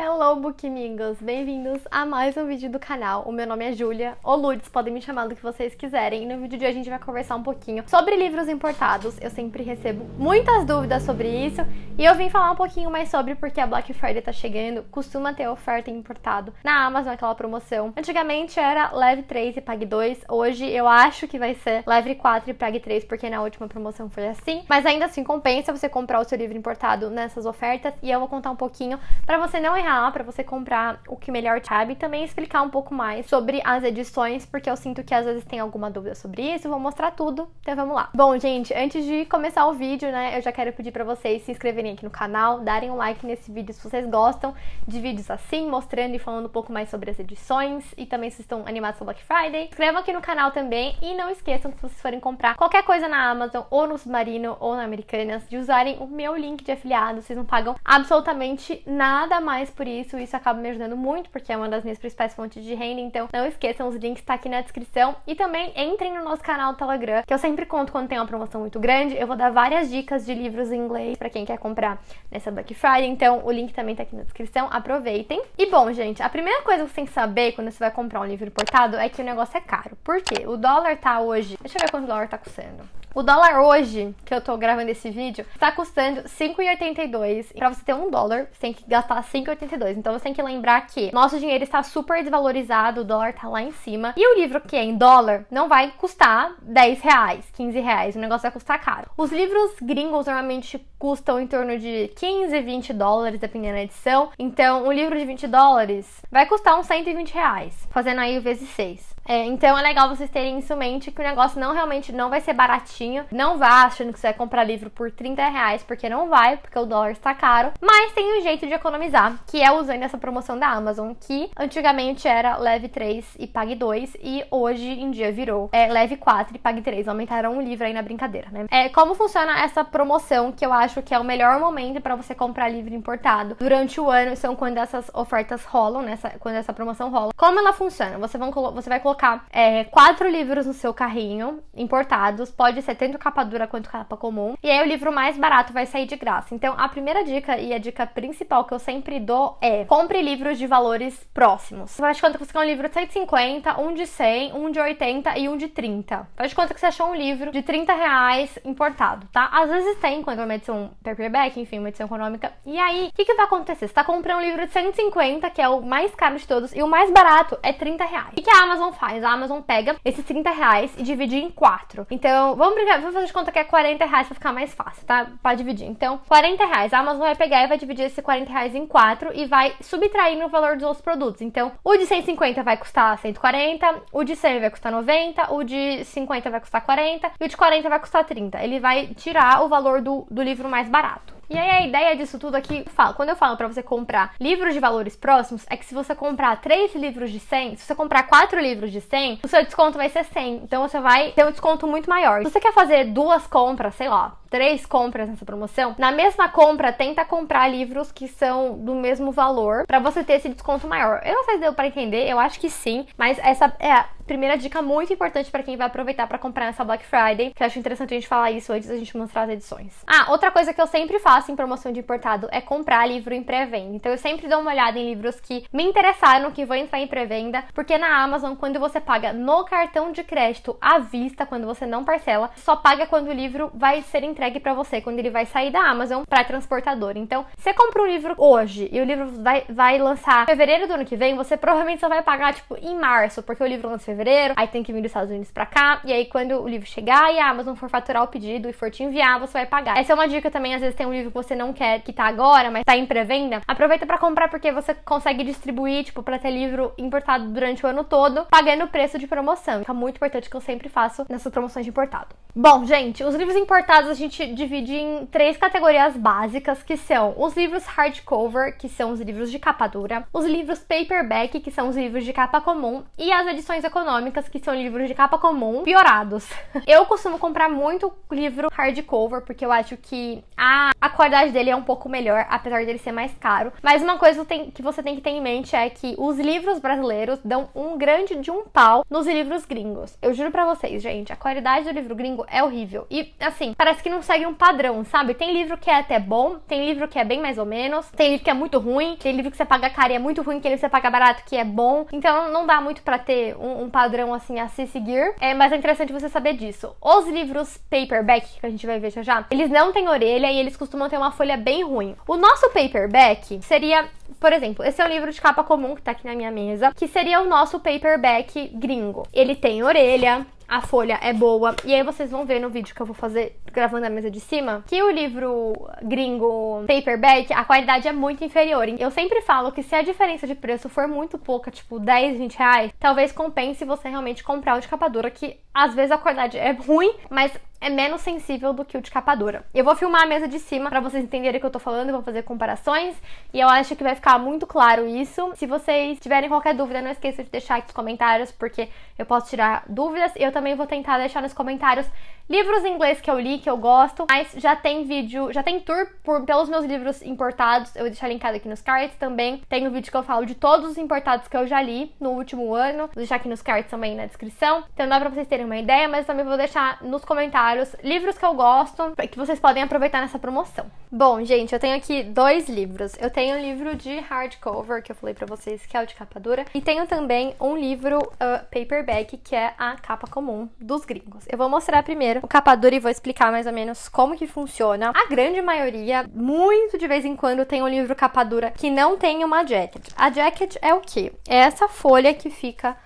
Hello Bookmingos, bem-vindos a mais um vídeo do canal. O meu nome é Julia, ou Ludes, podem me chamar do que vocês quiserem. no vídeo de hoje a gente vai conversar um pouquinho sobre livros importados. Eu sempre recebo muitas dúvidas sobre isso e eu vim falar um pouquinho mais sobre porque a Black Friday tá chegando, costuma ter oferta importado na Amazon, aquela promoção. Antigamente era leve 3 e pague 2, hoje eu acho que vai ser leve 4 e pague 3, porque na última promoção foi assim. Mas ainda assim compensa você comprar o seu livro importado nessas ofertas e eu vou contar um pouquinho para você não errar para você comprar o que melhor te cabe e também explicar um pouco mais sobre as edições, porque eu sinto que às vezes tem alguma dúvida sobre isso, vou mostrar tudo. Então vamos lá. Bom, gente, antes de começar o vídeo, né, eu já quero pedir para vocês se inscreverem aqui no canal, darem um like nesse vídeo se vocês gostam de vídeos assim, mostrando e falando um pouco mais sobre as edições e também se estão animados com Black Friday. Inscrevam aqui no canal também e não esqueçam que se vocês forem comprar qualquer coisa na Amazon ou no Submarino ou na Americanas, de usarem o meu link de afiliado, vocês não pagam absolutamente nada mais por isso, isso acaba me ajudando muito, porque é uma das minhas principais fontes de renda, então não esqueçam, os links tá aqui na descrição. E também entrem no nosso canal do Telegram, que eu sempre conto quando tem uma promoção muito grande, eu vou dar várias dicas de livros em inglês para quem quer comprar nessa Black Friday, então o link também tá aqui na descrição, aproveitem. E bom, gente, a primeira coisa que você tem que saber quando você vai comprar um livro importado é que o negócio é caro, por quê o dólar tá hoje... Deixa eu ver quanto o dólar tá custando. O dólar hoje, que eu tô gravando esse vídeo, tá custando 5,82. Pra você ter um dólar, você tem que gastar 5,82. Então você tem que lembrar que nosso dinheiro está super desvalorizado, o dólar tá lá em cima. E o livro que é em dólar não vai custar 10 reais, 15 reais. O negócio vai custar caro. Os livros gringos normalmente custam em torno de 15, 20 dólares, dependendo da edição. Então, um livro de 20 dólares vai custar uns 120 reais, fazendo aí o vezes 6. É, então é legal vocês terem isso em mente que o negócio não realmente não vai ser baratinho. Não vá achando que você vai comprar livro por 30 reais, porque não vai, porque o dólar está caro. Mas tem um jeito de economizar, que é usando essa promoção da Amazon, que antigamente era leve 3 e pague 2, e hoje em dia virou é, leve 4 e pague 3. Aumentaram um livro aí na brincadeira, né? É, como funciona essa promoção que eu acho acho que é o melhor momento para você comprar livro importado. Durante o ano são quando essas ofertas rolam, né quando essa promoção rola. Como ela funciona? Você, vão, você vai colocar é, quatro livros no seu carrinho, importados, pode ser tanto capa dura quanto capa comum. E aí o livro mais barato vai sair de graça. Então a primeira dica e a dica principal que eu sempre dou é compre livros de valores próximos. Faz de conta que você quer um livro de 150, um de 100, um de 80 e um de 30. Faz de conta que você achou um livro de 30 reais importado, tá? Às vezes tem quando é uma edição edição paperback, enfim, uma edição econômica. E aí, o que, que vai acontecer? Você tá comprando um livro de 150, que é o mais caro de todos, e o mais barato é 30 reais. O que, a Amazon faz? A Amazon pega esses 30 reais e divide em quatro. Então, vamos vamos fazer de conta que é 40 reais pra ficar mais fácil, tá? Pra dividir. Então, 40 reais. A Amazon vai pegar e vai dividir esses 40 reais em quatro e vai subtraindo o valor dos outros produtos. Então, o de 150 vai custar 140, o de 100 vai custar 90, o de 50 vai custar 40 e o de 40 vai custar 30. Ele vai tirar o valor do, do livro mais barato. E aí a ideia disso tudo aqui, quando eu falo para você comprar livros de valores próximos, é que se você comprar três livros de 100, se você comprar quatro livros de 100, o seu desconto vai ser 100. Então você vai ter um desconto muito maior. Se você quer fazer duas compras, sei lá, três compras nessa promoção, na mesma compra tenta comprar livros que são do mesmo valor para você ter esse desconto maior. Eu não sei se deu para entender, eu acho que sim, mas essa é a primeira dica muito importante para quem vai aproveitar para comprar nessa Black Friday, que eu acho interessante a gente falar isso antes da gente mostrar as edições. Ah, outra coisa que eu sempre faço faço em promoção de importado é comprar livro em pré-venda. Então eu sempre dou uma olhada em livros que me interessaram, que vão entrar em pré-venda, porque na Amazon, quando você paga no cartão de crédito à vista, quando você não parcela, só paga quando o livro vai ser entregue para você, quando ele vai sair da Amazon para transportador. Então, você compra um livro hoje e o livro vai, vai lançar em fevereiro do ano que vem, você provavelmente só vai pagar, tipo, em março, porque o livro lança em fevereiro, aí tem que vir dos Estados Unidos pra cá, e aí quando o livro chegar e a Amazon for faturar o pedido e for te enviar, você vai pagar. Essa é uma dica também, às vezes tem um livro que você não quer que tá agora, mas tá em pré-venda, aproveita para comprar porque você consegue distribuir, tipo, para ter livro importado durante o ano todo, pagando o preço de promoção. Fica é muito importante que eu sempre faço nessas promoções de importado. Bom, gente, os livros importados a gente divide em três categorias básicas, que são os livros hardcover, que são os livros de capa dura, os livros paperback, que são os livros de capa comum, e as edições econômicas, que são livros de capa comum piorados. eu costumo comprar muito livro hardcover, porque eu acho que a, a qualidade dele é um pouco melhor, apesar dele ser mais caro. Mas uma coisa que você tem que ter em mente é que os livros brasileiros dão um grande de um pau nos livros gringos. Eu juro para vocês, gente, a qualidade do livro gringo é horrível. E assim, parece que não segue um padrão, sabe? Tem livro que é até bom, tem livro que é bem mais ou menos, tem livro que é muito ruim, tem livro que você paga caro e é muito ruim, que ele que você paga barato que é bom. Então não dá muito para ter um, um, padrão assim a se seguir. É, mas é interessante você saber disso. Os livros paperback que a gente vai ver já já, eles não têm orelha e eles costumam manter ter uma folha bem ruim. O nosso paperback seria, por exemplo, esse é um livro de capa comum que tá aqui na minha mesa, que seria o nosso paperback gringo. Ele tem orelha, a folha é boa. E aí vocês vão ver no vídeo que eu vou fazer gravando a mesa de cima que o livro gringo paperback, a qualidade é muito inferior. Eu sempre falo que se a diferença de preço for muito pouca, tipo 10, 20 reais, talvez compense você realmente comprar o de capa dura, que às vezes a qualidade é ruim, mas é menos sensível do que o de capa dura. Eu vou filmar a mesa de cima para vocês entenderem o que eu tô falando, vou fazer comparações e eu acho que vai ficar muito claro isso. Se vocês tiverem qualquer dúvida, não esqueça de deixar aqui nos comentários porque eu posso tirar dúvidas. Eu também vou tentar deixar nos comentários livros em inglês que eu li, que eu gosto, mas já tem vídeo, já tem tour por, pelos meus livros importados, eu vou deixar linkado aqui nos cards também. Tem um vídeo que eu falo de todos os importados que eu já li no último ano, vou deixar aqui nos cards também na descrição. Então dá pra vocês terem uma ideia, mas também vou deixar nos comentários comentários livros que eu gosto que vocês podem aproveitar nessa promoção. Bom, gente, eu tenho aqui dois livros. Eu tenho um livro de hardcover que eu falei para vocês, que é o de capa dura, e tenho também um livro uh, paperback que é a capa comum dos gringos. Eu vou mostrar primeiro o capa dura e vou explicar mais ou menos como que funciona. A grande maioria, muito de vez em quando, tem um livro capa dura que não tem uma jacket. A jacket é o quê? É essa folha que fica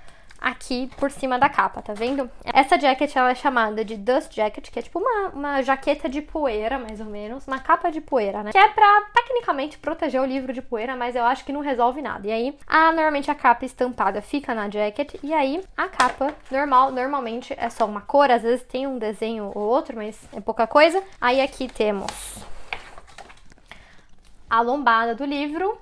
aqui por cima da capa, tá vendo? Essa jacket ela é chamada de dust jacket, que é tipo uma, uma jaqueta de poeira, mais ou menos, uma capa de poeira, né? Que é pra tecnicamente proteger o livro de poeira, mas eu acho que não resolve nada. E aí, a, normalmente a capa estampada fica na jacket, e aí a capa normal, normalmente é só uma cor, às vezes tem um desenho ou outro, mas é pouca coisa. Aí aqui temos a lombada do livro,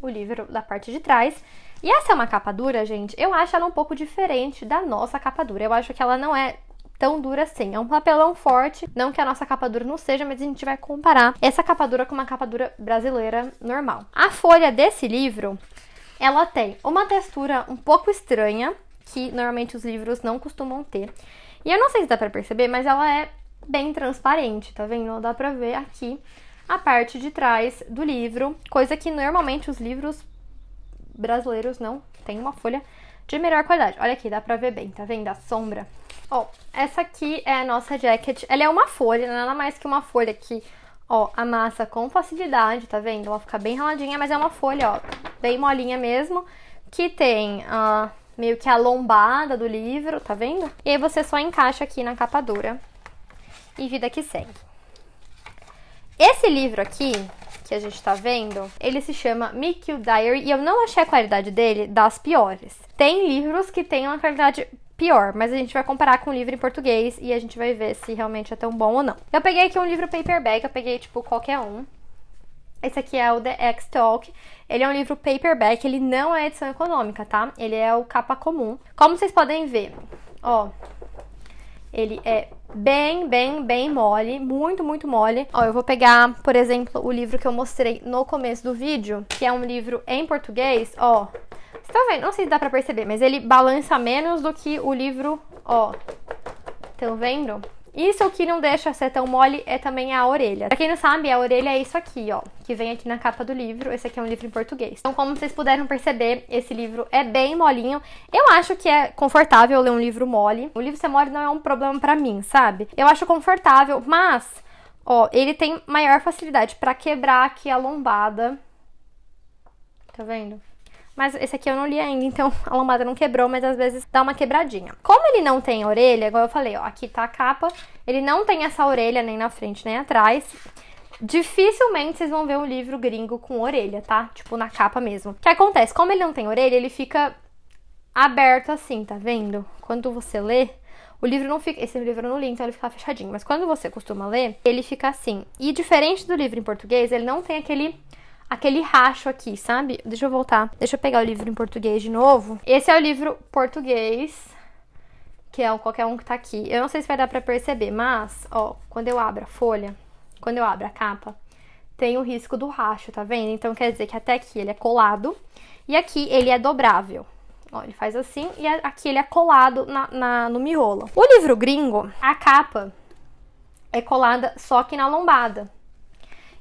o livro da parte de trás. E essa é uma capa dura, gente. Eu acho ela um pouco diferente da nossa capa dura. Eu acho que ela não é tão dura assim. É um papelão forte, não que a nossa capa dura não seja, mas a gente vai comparar essa capa dura com uma capa dura brasileira normal. A folha desse livro, ela tem uma textura um pouco estranha, que normalmente os livros não costumam ter. E eu não sei se dá pra perceber, mas ela é bem transparente, tá vendo? Dá pra ver aqui a parte de trás do livro, coisa que normalmente os livros brasileiros não têm uma folha de melhor qualidade. Olha aqui, dá pra ver bem, tá vendo a sombra? Ó, essa aqui é a nossa jacket. Ela é uma folha, é nada mais que uma folha que, ó, amassa com facilidade, tá vendo? Ela fica bem raladinha, mas é uma folha, ó, bem molinha mesmo, que tem a ah, meio que a lombada do livro, tá vendo? E aí você só encaixa aqui na capa dura e vida que segue. Esse livro aqui, que a gente tá vendo, ele se chama Mikyu Diary e eu não achei a qualidade dele das piores. Tem livros que têm uma qualidade pior, mas a gente vai comparar com o um livro em português e a gente vai ver se realmente é tão bom ou não. Eu peguei aqui um livro paperback, eu peguei tipo qualquer um. Esse aqui é o The X Talk. Ele é um livro paperback, ele não é edição econômica, tá? Ele é o capa comum. Como vocês podem ver, ó, ele é bem, bem, bem mole, muito, muito mole. Ó, eu vou pegar, por exemplo, o livro que eu mostrei no começo do vídeo, que é um livro em português, ó. Você tá vendo? Não sei se dá pra perceber, mas ele balança menos do que o livro, ó. Estão vendo? Isso é o que não deixa ser tão mole é também a orelha. Pra quem não sabe, a orelha é isso aqui, ó, que vem aqui na capa do livro. Esse aqui é um livro em português. Então, como vocês puderam perceber, esse livro é bem molinho. Eu acho que é confortável ler um livro mole. O livro ser mole não é um problema para mim, sabe? Eu acho confortável, mas, ó, ele tem maior facilidade para quebrar aqui a lombada. Tá vendo? Mas esse aqui eu não li ainda, então a lombada não quebrou, mas às vezes dá uma quebradinha. Como ele não tem orelha, igual eu falei, ó, aqui tá a capa, ele não tem essa orelha nem na frente nem atrás. Dificilmente vocês vão ver um livro gringo com orelha, tá? Tipo, na capa mesmo. O que acontece? Como ele não tem orelha, ele fica aberto assim, tá vendo? Quando você lê, o livro não fica. Esse livro eu não li, então ele fica fechadinho. Mas quando você costuma ler, ele fica assim. E diferente do livro em português, ele não tem aquele aquele racho aqui, sabe? Deixa eu voltar. Deixa eu pegar o livro em português de novo. Esse é o livro português, que é o qualquer um que tá aqui. Eu não sei se vai dar pra perceber, mas, ó, quando eu abro a folha, quando eu abro a capa, tem o risco do racho, tá vendo? Então quer dizer que até aqui ele é colado e aqui ele é dobrável. Ó, ele faz assim e aqui ele é colado na, na, no miolo. O livro gringo, a capa é colada só que na lombada.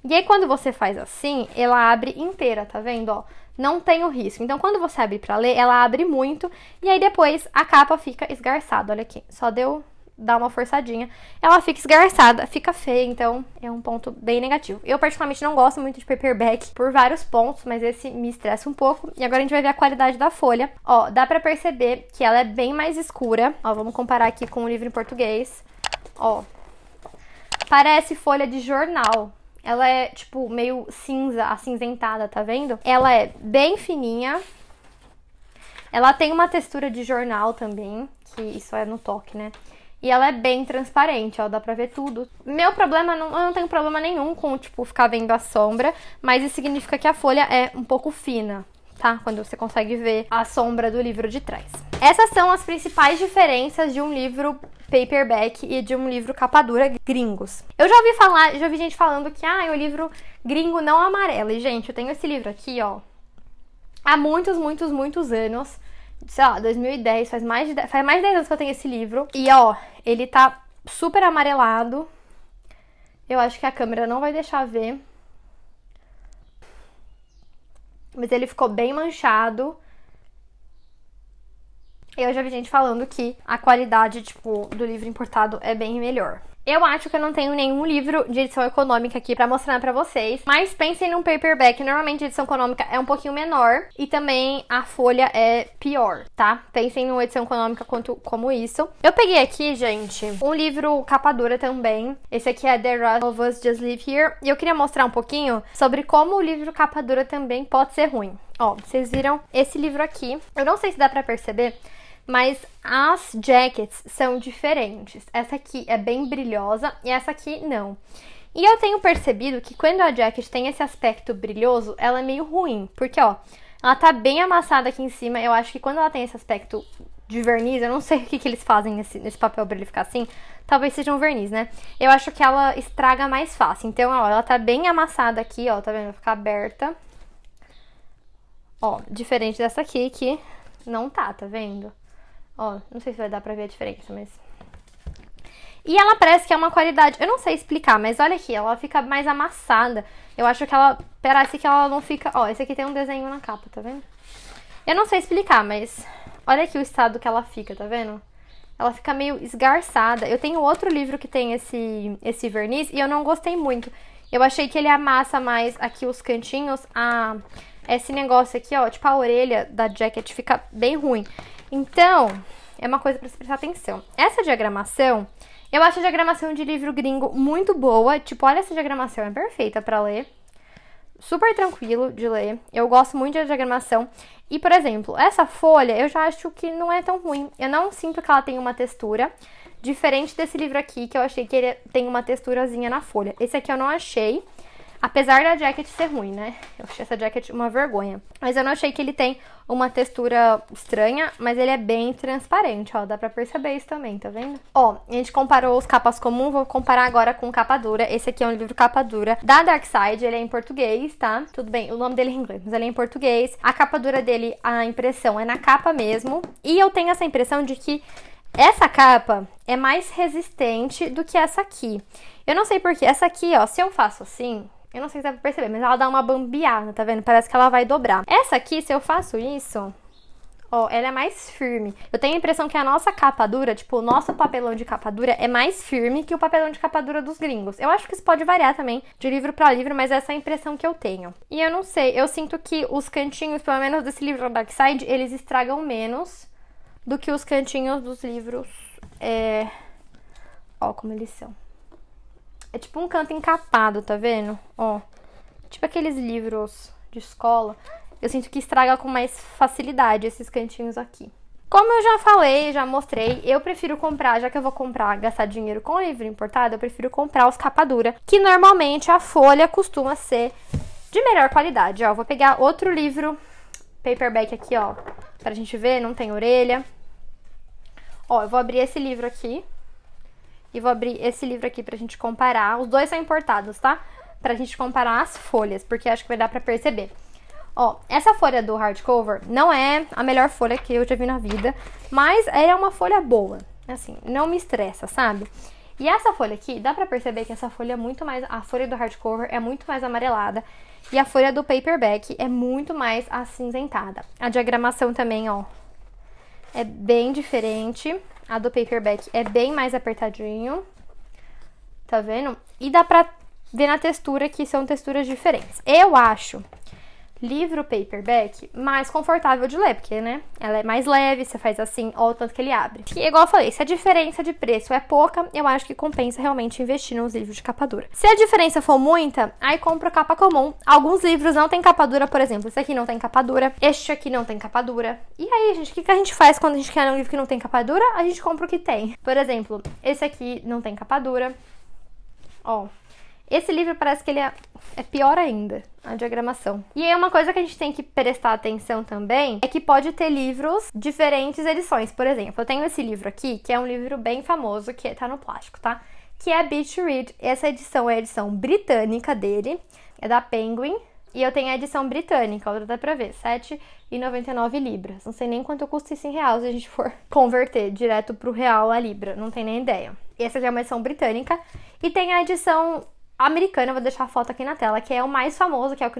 E aí quando você faz assim, ela abre inteira, tá vendo, ó? Não tem o risco. Então quando você abre para ler, ela abre muito e aí depois a capa fica esgarçada, olha aqui. Só deu dar uma forçadinha, ela fica esgarçada, fica feia, então é um ponto bem negativo. Eu particularmente não gosto muito de paperback por vários pontos, mas esse me estressa um pouco. E agora a gente vai ver a qualidade da folha. Ó, dá pra perceber que ela é bem mais escura. Ó, vamos comparar aqui com o livro em português. Ó, parece folha de jornal, ela é, tipo, meio cinza, acinzentada, tá vendo? Ela é bem fininha. Ela tem uma textura de jornal também, que isso é no toque, né? E ela é bem transparente, ó, dá pra ver tudo. Meu problema, não, eu não tenho problema nenhum com, tipo, ficar vendo a sombra, mas isso significa que a folha é um pouco fina, tá? Quando você consegue ver a sombra do livro de trás. Essas são as principais diferenças de um livro paperback e de um livro capa dura gringos. Eu já ouvi falar, já ouvi gente falando que ah, o livro gringo não amarelo. E gente, eu tenho esse livro aqui, ó, há muitos, muitos, muitos anos. Sei lá, 2010, faz mais de 10, faz mais de 10 anos que eu tenho esse livro. E ó, ele tá super amarelado. Eu acho que a câmera não vai deixar ver mas ele ficou bem manchado. Eu já vi gente falando que a qualidade, tipo, do livro importado é bem melhor. Eu acho que eu não tenho nenhum livro de edição econômica aqui para mostrar para vocês, mas pensem num paperback. Normalmente a edição econômica é um pouquinho menor e também a folha é pior, tá? Pensem numa edição econômica quanto, como isso. Eu peguei aqui, gente, um livro capa dura também. Esse aqui é The Rest of Us Just Live Here. E eu queria mostrar um pouquinho sobre como o livro capa dura também pode ser ruim. Ó, vocês viram esse livro aqui. Eu não sei se dá para perceber, mas as jackets são diferentes. Essa aqui é bem brilhosa e essa aqui não. E eu tenho percebido que quando a jacket tem esse aspecto brilhoso, ela é meio ruim, porque ó, ela tá bem amassada aqui em cima. Eu acho que quando ela tem esse aspecto de verniz, eu não sei o que, que eles fazem nesse, nesse papel pra ele ficar assim, talvez seja um verniz, né? Eu acho que ela estraga mais fácil. Então, ó, ela tá bem amassada aqui, ó, tá vendo? Ficar aberta. Ó, diferente dessa aqui que não tá, tá vendo? Ó, não sei se vai dar pra ver a diferença, mas... E ela parece que é uma qualidade... Eu não sei explicar, mas olha aqui, ela fica mais amassada. Eu acho que ela... Parece que ela não fica... Ó, esse aqui tem um desenho na capa, tá vendo? Eu não sei explicar, mas... Olha aqui o estado que ela fica, tá vendo? ela fica meio esgarçada. Eu tenho outro livro que tem esse, esse verniz e eu não gostei muito. Eu achei que ele amassa mais aqui os cantinhos, a, ah, esse negócio aqui, ó, tipo a orelha da jacket fica bem ruim. Então, é uma coisa para se prestar atenção. Essa diagramação, eu acho a diagramação de livro gringo muito boa. Tipo, olha essa diagramação, é perfeita para ler. Super tranquilo de ler. Eu gosto muito da diagramação. E, por exemplo, essa folha eu já acho que não é tão ruim. Eu não sinto que ela tem uma textura. Diferente desse livro aqui, que eu achei que ele tem uma texturazinha na folha. Esse aqui eu não achei. Apesar da jacket ser ruim, né? Eu achei essa jacket uma vergonha. Mas eu não achei que ele tem uma textura estranha, mas ele é bem transparente, ó. Dá pra perceber isso também, tá vendo? Ó, a gente comparou os capas comum, vou comparar agora com capa dura. Esse aqui é um livro capa dura da Dark Side, ele é em português, tá? Tudo bem, o nome dele é em inglês, mas ele é em português. A capa dura dele, a impressão é na capa mesmo. E eu tenho essa impressão de que essa capa é mais resistente do que essa aqui. Eu não sei porquê. Essa aqui, ó, se eu faço assim, eu não sei se dá pra perceber, mas ela dá uma bambiada, tá vendo? Parece que ela vai dobrar. Essa aqui, se eu faço isso, ó, ela é mais firme. Eu tenho a impressão que a nossa capa dura, tipo, o nosso papelão de capa dura é mais firme que o papelão de capa dura dos gringos. Eu acho que isso pode variar também de livro para livro, mas essa é a impressão que eu tenho. E eu não sei, eu sinto que os cantinhos, pelo menos desse livro Side, eles estragam menos do que os cantinhos dos livros, é... Ó como eles são. É tipo um canto encapado, tá vendo? Ó. Tipo aqueles livros de escola. Eu sinto que estraga com mais facilidade esses cantinhos aqui. Como eu já falei, já mostrei, eu prefiro comprar, já que eu vou comprar, gastar dinheiro com livro importado, eu prefiro comprar os capa dura, que normalmente a folha costuma ser de melhor qualidade. Ó, vou pegar outro livro paperback aqui, ó, pra gente ver, não tem orelha. Ó, eu vou abrir esse livro aqui, e vou abrir esse livro aqui pra gente comparar. Os dois são importados, tá? Pra gente comparar as folhas, porque acho que vai dar pra perceber. Ó, essa folha do hardcover não é a melhor folha que eu já vi na vida, mas é uma folha boa. Assim, não me estressa, sabe? E essa folha aqui, dá pra perceber que essa folha é muito mais. A folha do hardcover é muito mais amarelada. E a folha do paperback é muito mais acinzentada. A diagramação também, ó, é bem diferente. A do paperback é bem mais apertadinho. Tá vendo? E dá pra ver na textura que são texturas diferentes. Eu acho livro paperback mais confortável de ler, porque, né, ela é mais leve, você faz assim, ó, o tanto que ele abre. E, igual eu falei, se a diferença de preço é pouca, eu acho que compensa realmente investir nos livros de capa dura. Se a diferença for muita, aí compra capa comum. Alguns livros não tem capa dura, por exemplo, esse aqui não tem capa dura, este aqui não tem capa dura. E aí, gente, o que, que a gente faz quando a gente quer um livro que não tem capa dura? A gente compra o que tem. Por exemplo, esse aqui não tem capa dura. Ó, esse livro parece que ele é, é pior ainda a diagramação. E aí uma coisa que a gente tem que prestar atenção também é que pode ter livros diferentes edições. Por exemplo, eu tenho esse livro aqui, que é um livro bem famoso, que tá no plástico, tá? Que é Beach Read. Essa edição é a edição britânica dele, é da Penguin. E eu tenho a edição britânica, outra dá pra ver, 7,99 libras. Não sei nem quanto custa isso em real se a gente for converter direto pro real a libra, não tem nem ideia. E essa já é uma edição britânica. E tem a edição americana, vou deixar a foto aqui na tela, que é o mais famoso, que é o que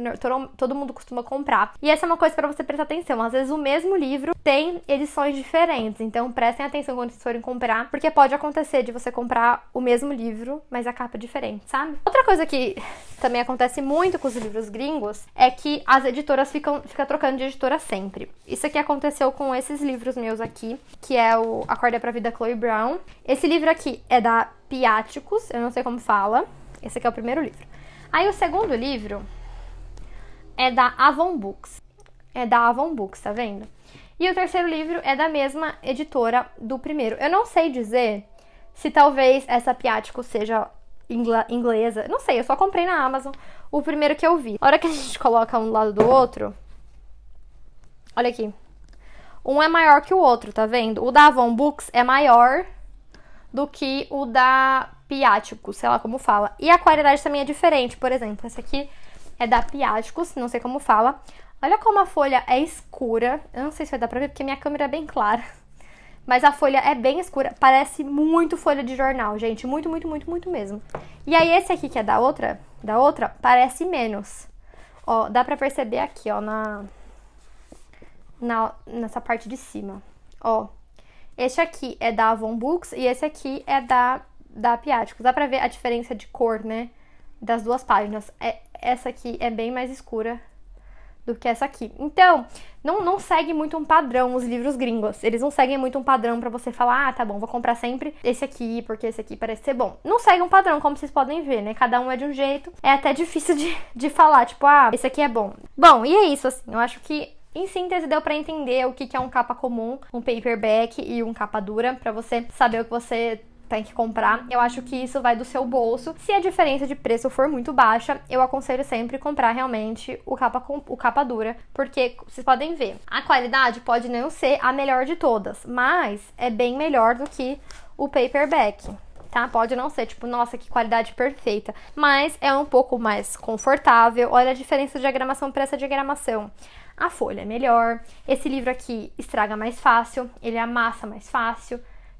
todo mundo costuma comprar. E essa é uma coisa para você prestar atenção. Às vezes o mesmo livro tem edições diferentes, então prestem atenção quando vocês forem comprar, porque pode acontecer de você comprar o mesmo livro, mas a capa é diferente, sabe? Outra coisa que também acontece muito com os livros gringos é que as editoras ficam fica trocando de editora sempre. Isso aqui aconteceu com esses livros meus aqui, que é o Acorda pra Vida Chloe Brown. Esse livro aqui é da Piáticos, eu não sei como fala. Esse aqui é o primeiro livro. Aí o segundo livro é da Avon Books. É da Avon Books, tá vendo? E o terceiro livro é da mesma editora do primeiro. Eu não sei dizer se talvez essa Piático seja inglesa. Não sei, eu só comprei na Amazon o primeiro que eu vi. A hora que a gente coloca um do lado do outro. Olha aqui. Um é maior que o outro, tá vendo? O da Avon Books é maior do que o da Piáticos, sei lá como fala. E a qualidade também é diferente, por exemplo, esse aqui é da Piáticos, não sei como fala. Olha como a folha é escura. Eu não sei se vai dar pra ver, porque minha câmera é bem clara. Mas a folha é bem escura, parece muito folha de jornal, gente. Muito, muito, muito, muito mesmo. E aí esse aqui, que é da outra, da outra, parece menos. Ó, dá pra perceber aqui, ó, na... na nessa parte de cima. Ó, este aqui é da Avon Books e esse aqui é da da Piáticos. Dá pra ver a diferença de cor, né? Das duas páginas. É, essa aqui é bem mais escura do que essa aqui. Então, não, não segue muito um padrão os livros gringos. Eles não seguem muito um padrão para você falar, ah, tá bom, vou comprar sempre esse aqui, porque esse aqui parece ser bom. Não segue um padrão, como vocês podem ver, né? Cada um é de um jeito. É até difícil de, de falar, tipo, ah, esse aqui é bom. Bom, e é isso, assim. Eu acho que em síntese, deu para entender o que é um capa comum, um paperback e um capa dura, para você saber o que você tem que comprar. Eu acho que isso vai do seu bolso. Se a diferença de preço for muito baixa, eu aconselho sempre comprar realmente o capa, o capa dura, porque vocês podem ver, a qualidade pode não ser a melhor de todas, mas é bem melhor do que o paperback tá? Pode não ser, tipo, nossa, que qualidade perfeita, mas é um pouco mais confortável. Olha a diferença de diagramação para essa diagramação. A folha é melhor, esse livro aqui estraga mais fácil, ele amassa mais fácil,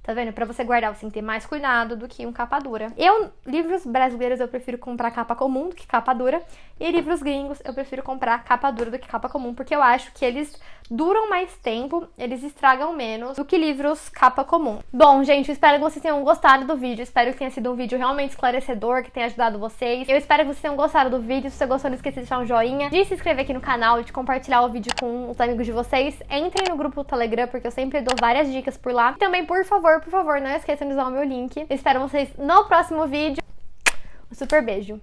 Tá vendo? Para você guardar, você tem que ter mais cuidado do que um capa dura. Eu, livros brasileiros, eu prefiro comprar capa comum do que capa dura. E livros gringos, eu prefiro comprar capa dura do que capa comum, porque eu acho que eles duram mais tempo, eles estragam menos do que livros capa comum. Bom, gente, espero que vocês tenham gostado do vídeo, espero que tenha sido um vídeo realmente esclarecedor, que tenha ajudado vocês. Eu espero que vocês tenham gostado do vídeo, se você gostou não esqueça de deixar um joinha, de se inscrever aqui no canal, de compartilhar o vídeo com os amigos de vocês. Entrem no grupo do Telegram, porque eu sempre dou várias dicas por lá. E também, por favor, por favor, não esqueçam de usar o meu link. Espero vocês no próximo vídeo. Um super beijo!